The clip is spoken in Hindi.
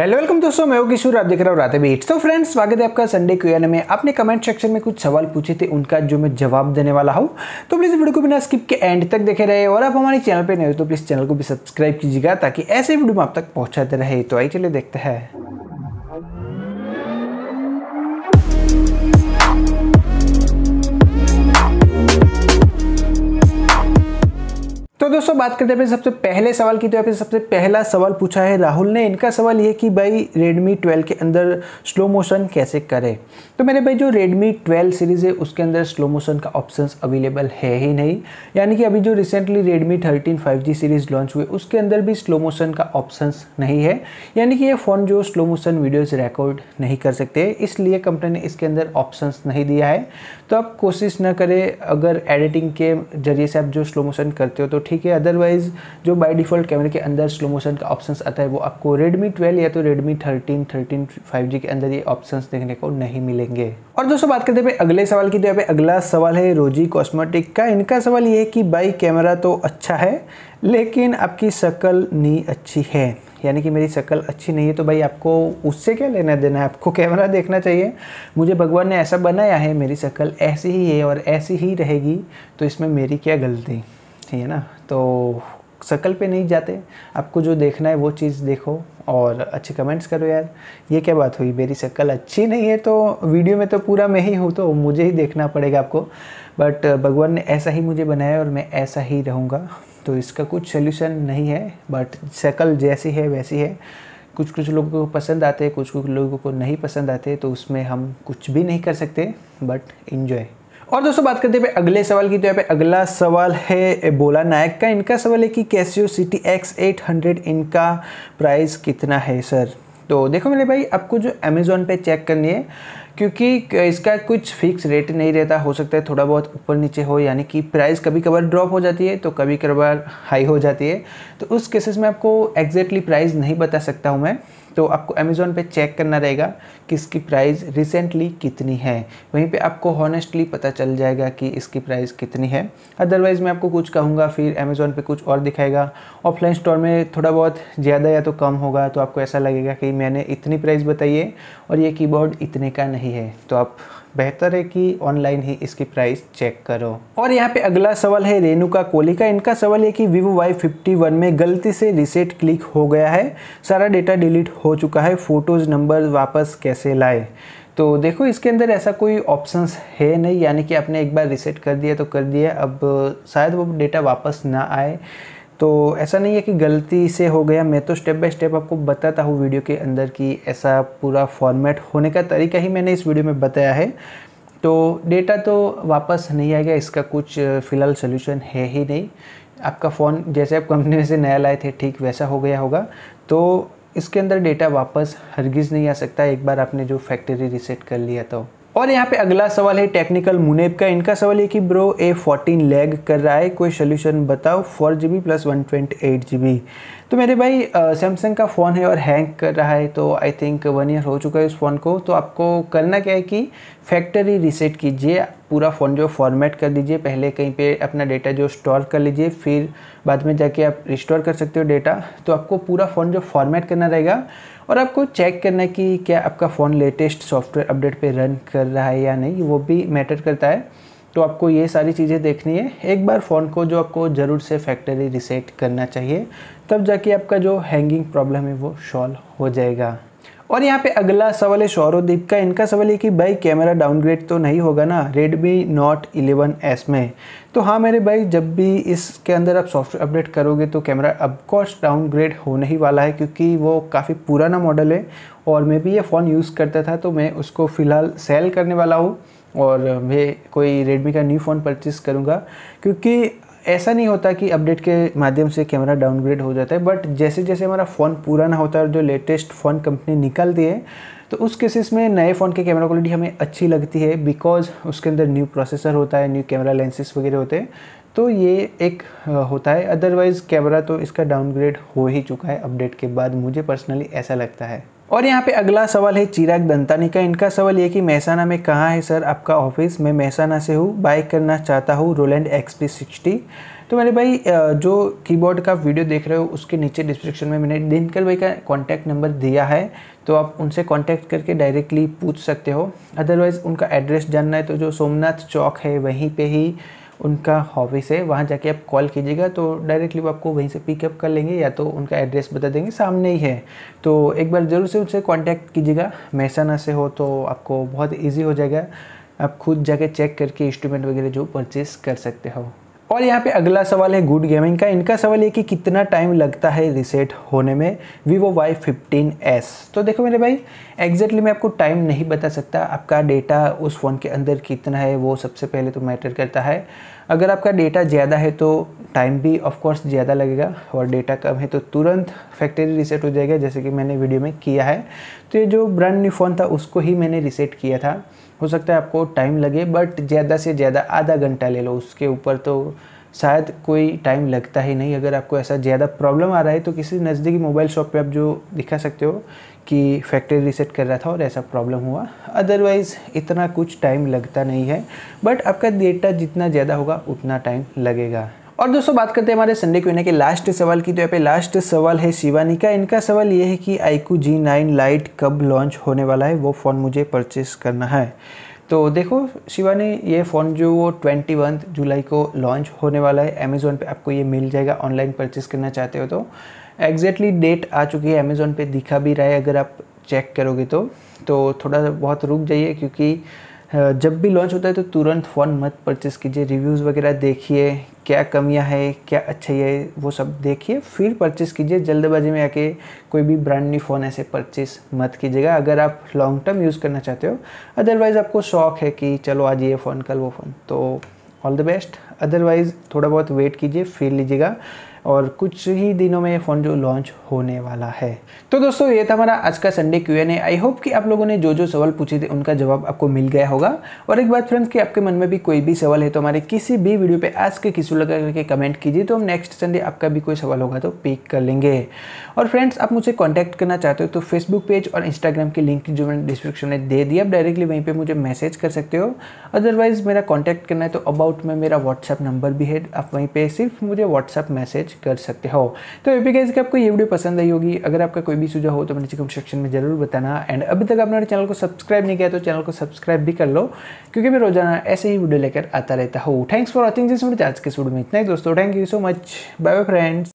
हेलो वेलकम दोस्तों मैं किशोर आप देख रहा हूँ रात भी तो फ्रेंड्स स्वागत है आपका संडे क्यूएन में आपने कमेंट सेक्शन में कुछ सवाल पूछे थे उनका जो मैं जवाब देने वाला हूँ तो प्लीज़ वीडियो को बिना स्किप के एंड तक देखे रहे और आप हमारे चैनल पर नए हो तो प्लीज़ चैनल को भी सब्सक्राइब कीजिएगा ताकि ऐसे वीडियो में आप तक पहुँचाते रहे तो आई चलिए देखते हैं तो दोस्तों बात करते हैं सबसे पहले सवाल की तो यहाँ पे सबसे पहला सवाल पूछा है राहुल ने इनका सवाल ये कि भाई Redmi 12 के अंदर स्लो मोशन कैसे करें तो मेरे भाई जो Redmi 12 सीरीज़ है उसके अंदर स्लो मोशन का ऑप्शन अवेलेबल है ही नहीं यानी कि अभी जो recently Redmi 13 5G series launch हुए उसके अंदर भी स्लो मोशन का ऑप्शन नहीं है यानी कि ये फ़ोन जो स्लो मोशन वीडियोज़ रिकॉर्ड नहीं कर सकते इसलिए कंपनी ने इसके अंदर ऑप्शन नहीं दिया है तो आप कोशिश ना करें अगर एडिटिंग के जरिए से आप जो स्लो मोशन करते हो तो ठीक है अदरवाइज़ जो बाय डिफ़ॉल्ट कैमरे के अंदर स्लो मोशन का ऑप्शन आता है वो आपको रेडमी 12 या तो रेडमी 13, 13 5G के अंदर ये ऑप्शंस देखने को नहीं मिलेंगे और दोस्तों बात करते हैं अगले सवाल की तो यहाँ पे अगला सवाल है रोजी कॉस्मेटिक का इनका सवाल ये है कि बाई कैमरा तो अच्छा है लेकिन आपकी शक्ल नहीं अच्छी है यानी कि मेरी शक्ल अच्छी नहीं है तो भाई आपको उससे क्या लेना देना है आपको कैमरा देखना चाहिए मुझे भगवान ने ऐसा बनाया है मेरी शक्ल ऐसी ही है और ऐसी ही रहेगी तो इसमें मेरी क्या गलती है ना तो सर्कल पे नहीं जाते आपको जो देखना है वो चीज़ देखो और अच्छे कमेंट्स करो यार ये क्या बात हुई मेरी शक्ल अच्छी नहीं है तो वीडियो में तो पूरा मैं ही हूँ तो मुझे ही देखना पड़ेगा आपको बट भगवान ने ऐसा ही मुझे बनाया और मैं ऐसा ही रहूँगा तो इसका कुछ सोल्यूशन नहीं है बट सर्कल जैसी है वैसी है कुछ कुछ लोगों को पसंद आते हैं कुछ कुछ लोगों को नहीं पसंद आते तो उसमें हम कुछ भी नहीं कर सकते बट इन्जॉय और दोस्तों बात करते हैं अगले सवाल की तो यहाँ पे अगला सवाल है बोला नायक का इनका सवाल है कि Casio CT X eight hundred इनका प्राइस कितना है सर तो देखो मेरे भाई आपको जो अमेज़ोन पे चेक करनी है क्योंकि इसका कुछ फिक्स रेट नहीं रहता हो सकता है थोड़ा बहुत ऊपर नीचे हो यानी कि प्राइस कभी कभार ड्रॉप हो जाती है तो कभी कभार हाई हो जाती है तो उस केसेस में आपको एग्जैक्टली प्राइस नहीं बता सकता हूँ मैं तो आपको अमेज़ोन पे चेक करना रहेगा कि इसकी प्राइस रिसेंटली कितनी है वहीं पे आपको हॉनेस्टली पता चल जाएगा कि इसकी प्राइस कितनी है अदरवाइज़ मैं आपको कुछ कहूँगा फिर अमेज़ोन पे कुछ और दिखाएगा ऑफलाइन स्टोर में थोड़ा बहुत ज़्यादा या तो कम होगा तो आपको ऐसा लगेगा कि मैंने इतनी प्राइस बताई है और ये कीबोर्ड इतने का नहीं है तो आप बेहतर है कि ऑनलाइन ही इसकी प्राइस चेक करो और यहाँ पे अगला सवाल है रेणुका कोहली का इनका सवाल ये कि वीवो वाई फिफ्टी वन में गलती से रिसेट क्लिक हो गया है सारा डेटा डिलीट हो चुका है फ़ोटोज़ नंबर वापस कैसे लाए तो देखो इसके अंदर ऐसा कोई ऑप्शंस है नहीं यानी कि आपने एक बार रिसेट कर दिया तो कर दिया अब शायद वो डेटा वापस ना आए तो ऐसा नहीं है कि गलती से हो गया मैं तो स्टेप बाय स्टेप आपको बताता हूँ वीडियो के अंदर कि ऐसा पूरा फॉर्मेट होने का तरीका ही मैंने इस वीडियो में बताया है तो डेटा तो वापस नहीं आएगा इसका कुछ फ़िलहाल सोल्यूशन है ही नहीं आपका फ़ोन जैसे आप कंपनी से नया लाए थे ठीक वैसा हो गया होगा तो इसके अंदर डेटा वापस हरगिज़ नहीं आ सकता एक बार आपने जो फैक्ट्री रिसेट कर लिया तो और यहाँ पे अगला सवाल है टेक्निकल मुनेब का इनका सवाल है कि ब्रो ए फोर्टीन लैग कर रहा है कोई सोल्यूशन बताओ four G B plus one twenty eight G B तो मेरे भाई सैमसंग का फ़ोन है और हैंग कर रहा है तो आई थिंक वन ईयर हो चुका है उस फ़ोन को तो आपको करना क्या है कि फैक्ट्री रिसेट कीजिए पूरा फ़ोन जो फॉर्मेट कर दीजिए पहले कहीं पे अपना डेटा जो स्टोर कर लीजिए फिर बाद में जाके आप रिस्टोर कर सकते हो डेटा तो आपको पूरा फ़ोन जो फॉर्मेट करना रहेगा और आपको चेक करना है कि क्या आपका फ़ोन लेटेस्ट सॉफ्टवेयर अपडेट पे रन कर रहा है या नहीं वो भी मैटर करता है तो आपको ये सारी चीज़ें देखनी है एक बार फ़ोन को जो आपको ज़रूर से फैक्ट्री रिसेट करना चाहिए तब जाके आपका जो हैंगिंग प्रॉब्लम है वो सॉल्व हो जाएगा और यहाँ पे अगला सवाल है दीप का इनका सवाल है कि भाई कैमरा डाउनग्रेड तो नहीं होगा ना रेडमी नोट 11s में तो हाँ मेरे भाई जब भी इसके अंदर आप सॉफ्टवेयर अपडेट करोगे तो कैमरा अपकोर्स डाउनग्रेड होने ही वाला है क्योंकि वो काफ़ी पुराना मॉडल है और मैं भी ये फ़ोन यूज़ करता था तो मैं उसको फ़िलहाल सेल करने वाला हूँ और मैं कोई रेडमी का न्यू फ़ोन परचेस करूँगा क्योंकि ऐसा नहीं होता कि अपडेट के माध्यम से कैमरा डाउनग्रेड हो जाता है बट जैसे जैसे हमारा फ़ोन पुराना होता है और जो लेटेस्ट फ़ोन कंपनी निकलती है तो उस केसेस में नए फ़ोन की कैमरा क्वालिटी हमें अच्छी लगती है बिकॉज उसके अंदर न्यू प्रोसेसर होता है न्यू कैमरा लेंसेज वगैरह होते हैं तो ये एक होता है अदरवाइज़ कैमरा तो इसका डाउनग्रेड हो ही चुका है अपडेट के बाद मुझे पर्सनली ऐसा लगता है और यहाँ पे अगला सवाल है चिराग दंतानी का इनका सवाल ये कि महसाना में कहाँ है सर आपका ऑफिस मैं महसाना से हूँ बाइक करना चाहता हूँ रोलैंड एक्स पी सिक्सटी तो मेरे भाई जो कीबोर्ड का वीडियो देख रहे हो उसके नीचे डिस्क्रिप्शन में मैंने दिनकर भाई का कॉन्टैक्ट नंबर दिया है तो आप उनसे कॉन्टैक्ट करके डायरेक्टली पूछ सकते हो अदरवाइज़ उनका एड्रेस जानना है तो जो सोमनाथ चौक है वहीं पर ही उनका हॉफिस है वहाँ जाके आप कॉल कीजिएगा तो डायरेक्टली वो आपको वहीं से पिकअप कर लेंगे या तो उनका एड्रेस बता देंगे सामने ही है तो एक बार ज़रूर से उनसे कॉन्टैक्ट कीजिएगा महसाना से हो तो आपको बहुत ईजी हो जाएगा आप खुद जाके चेक करके इंस्ट्रूमेंट वगैरह जो परचेज़ कर सकते हो और यहाँ पे अगला सवाल है गुड गेमिंग का इनका सवाल ये कि कितना टाइम लगता है रिसेट होने में वीवो वाई फिफ्टीन एस तो देखो मेरे भाई एग्जैक्टली मैं आपको टाइम नहीं बता सकता आपका डेटा उस फ़ोन के अंदर कितना है वो सबसे पहले तो मैटर करता है अगर आपका डेटा ज़्यादा है तो टाइम भी ऑफकोर्स ज़्यादा लगेगा और डेटा कम है तो तुरंत फैक्ट्री रिसेट हो जाएगा जैसे कि मैंने वीडियो में किया है तो ये जो ब्रांड न्यू फ़ोन था उसको ही मैंने रिसेट किया था हो सकता है आपको टाइम लगे बट ज़्यादा से ज़्यादा आधा घंटा ले लो उसके ऊपर तो शायद कोई टाइम लगता ही नहीं अगर आपको ऐसा ज़्यादा प्रॉब्लम आ रहा है तो किसी नज़दीकी मोबाइल शॉप पे आप जो दिखा सकते हो कि फैक्ट्री रीसेट कर रहा था और ऐसा प्रॉब्लम हुआ अदरवाइज़ इतना कुछ टाइम लगता नहीं है बट आपका डेटा जितना ज़्यादा होगा उतना टाइम लगेगा और दोस्तों बात करते हैं हमारे संडे क्यों के लास्ट सवाल की तो यहाँ पे लास्ट सवाल है शिवानी का इनका सवाल ये है कि आईकू जी नाइन लाइट कब लॉन्च होने वाला है वो फ़ोन मुझे परचेस करना है तो देखो शिवानी ये फ़ोन जो वो ट्वेंटी जुलाई को लॉन्च होने वाला है अमेज़ोन पे आपको ये मिल जाएगा ऑनलाइन परचेस करना चाहते हो तो एग्जैक्टली डेट आ चुकी है अमेज़ोन पे दिखा भी रहा है अगर आप चेक करोगे तो तो थोड़ा बहुत रुक जाइए क्योंकि जब भी लॉन्च होता है तो तुरंत फ़ोन मत परचेस कीजिए रिव्यूज़ वगैरह देखिए क्या कमियां है क्या अच्छा है वो सब देखिए फिर परचेस कीजिए जल्दबाजी में आके कोई भी ब्रांड न्यू फ़ोन ऐसे परचेस मत कीजिएगा अगर आप लॉन्ग टर्म यूज़ करना चाहते हो अदरवाइज़ आपको शौक है कि चलो आज ये फ़ोन कल वो फ़ोन तो ऑल द बेस्ट अदरवाइज़ थोड़ा बहुत वेट कीजिए फिर लीजिएगा और कुछ ही दिनों में ये फ़ोन जो लॉन्च होने वाला है तो दोस्तों ये था हमारा आज का Sunday Q and I hope कि आप लोगों ने जो जो सवाल पूछे थे उनका जवाब आपको मिल गया होगा और एक बात फ्रेंड्स कि आपके मन में भी कोई भी सवाल है तो हमारे किसी भी वीडियो पे आज के किसी लगा करके कमेंट कीजिए तो हम नेक्स्ट संडे आपका भी कोई सवाल होगा तो पिक कर लेंगे और फ्रेंड्स आप मुझे कॉन्टैक्ट करना चाहते हो तो फेसबुक पेज और इंस्टाग्राम की लिंक जो मैंने डिस्क्रिप्शन में दे दिया आप डायरेक्टली वहीं पर मुझे मैसेज कर सकते हो अदरवाइज़ मेरा कॉन्टैक्ट करना है तो अबाउट में मेरा व्हाट्सअप नंबर भी है आप वहीं पर सिर्फ मुझे व्हाट्सअप मैसेज मैसेज कर सकते हो तो यूपी गाइज आपको ये वीडियो पसंद आई होगी अगर आपका कोई भी सुझाव हो तो नीचे कमेंट सेक्शन में जरूर बताना एंड अभी तक आपने चैनल को सब्सक्राइब नहीं किया तो चैनल को सब्सक्राइब भी कर लो क्योंकि मैं रोजाना ऐसे ही वीडियो लेकर आता रहता हूँ thanks for watching this video आज के वीडियो में इतना ही दोस्तों thank you so much bye bye friends